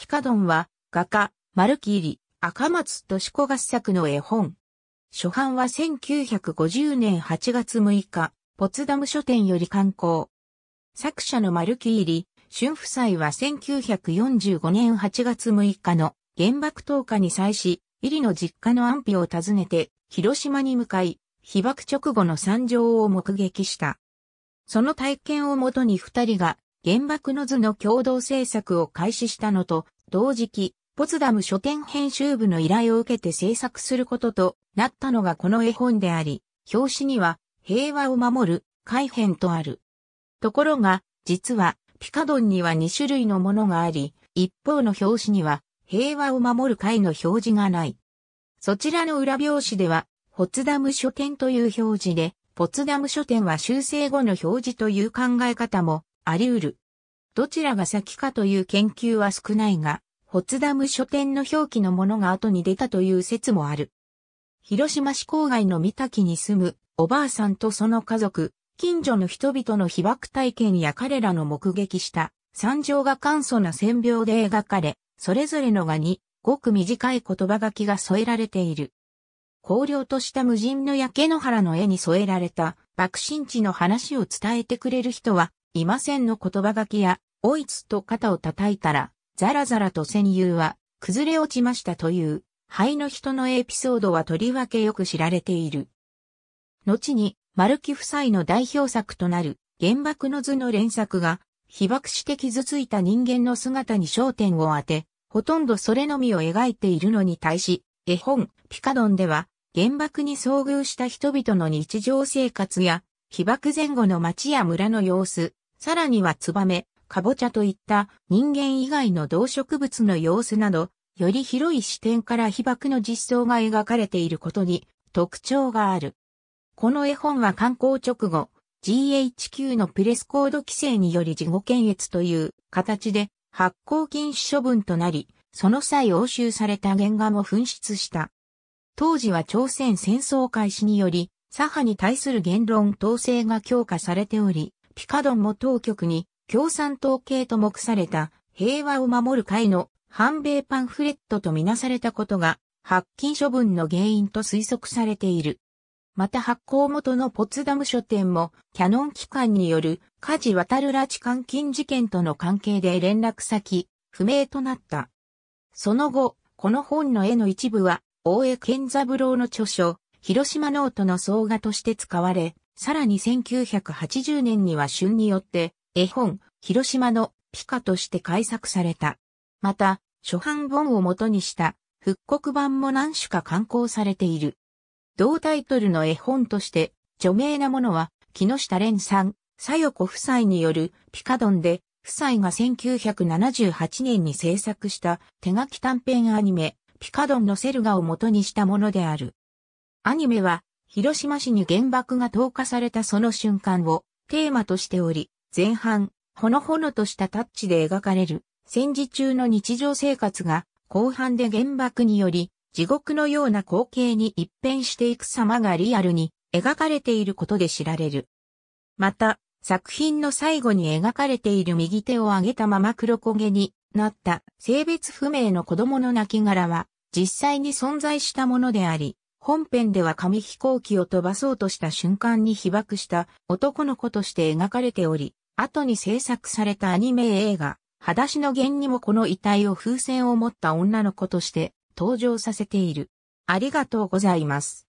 ヒカドンは、画家、マルキーリ、赤松敏子合作の絵本。初版は1950年8月6日、ポツダム書店より刊行。作者のマルキーリ、春夫妻は1945年8月6日の原爆投下に際し、イリの実家の安否を訪ねて、広島に向かい、被爆直後の惨状を目撃した。その体験をもとに二人が原爆の図の共同制作を開始したのと、同時期、ポツダム書店編集部の依頼を受けて制作することとなったのがこの絵本であり、表紙には、平和を守る、改編とある。ところが、実は、ピカドンには2種類のものがあり、一方の表紙には、平和を守る会の表示がない。そちらの裏表紙では、ポツダム書店という表示で、ポツダム書店は修正後の表示という考え方もあり得る。どちらが先かという研究は少ないが、ホツダム書店の表記のものが後に出たという説もある。広島市郊外の三滝に住むおばあさんとその家族、近所の人々の被爆体験や彼らの目撃した惨状が簡素な線描で描かれ、それぞれの画にごく短い言葉書きが添えられている。荒涼とした無人の焼け野原の絵に添えられた爆心地の話を伝えてくれる人はいませんの言葉書きや、おいつと肩を叩いたら、ザラザラと戦友は、崩れ落ちましたという、灰の人のエピソードはとりわけよく知られている。後に、丸木夫妻の代表作となる、原爆の図の連作が、被爆して傷ついた人間の姿に焦点を当て、ほとんどそれのみを描いているのに対し、絵本、ピカドンでは、原爆に遭遇した人々の日常生活や、被爆前後の町や村の様子、さらにはツバメ、カボチャといった人間以外の動植物の様子など、より広い視点から被爆の実相が描かれていることに特徴がある。この絵本は刊行直後、GHQ のプレスコード規制により事後検閲という形で発行禁止処分となり、その際押収された原画も紛失した。当時は朝鮮戦争開始により、左派に対する言論統制が強化されており、ピカドンも当局に共産党系と目された平和を守る会の反米パンフレットとみなされたことが発禁処分の原因と推測されている。また発行元のポツダム書店もキャノン機関による家事渡る拉致監禁事件との関係で連絡先不明となった。その後、この本の絵の一部は大江健三郎の著書、広島ノートの総画として使われ、さらに1980年には旬によって絵本、広島のピカとして改作された。また、初版本を元にした復刻版も何種か刊行されている。同タイトルの絵本として著名なものは、木下蓮さん、佐代子夫妻によるピカドンで、夫妻が1978年に制作した手書き短編アニメ、ピカドンのセルガを元にしたものである。アニメは広島市に原爆が投下されたその瞬間をテーマとしており、前半、ほのほのとしたタッチで描かれる戦時中の日常生活が後半で原爆により地獄のような光景に一変していく様がリアルに描かれていることで知られる。また、作品の最後に描かれている右手を上げたまま黒焦げになった性別不明の子供の亡骸は実際に存在したものであり、本編では紙飛行機を飛ばそうとした瞬間に被爆した男の子として描かれており、後に制作されたアニメ映画、裸足の弦にもこの遺体を風船を持った女の子として登場させている。ありがとうございます。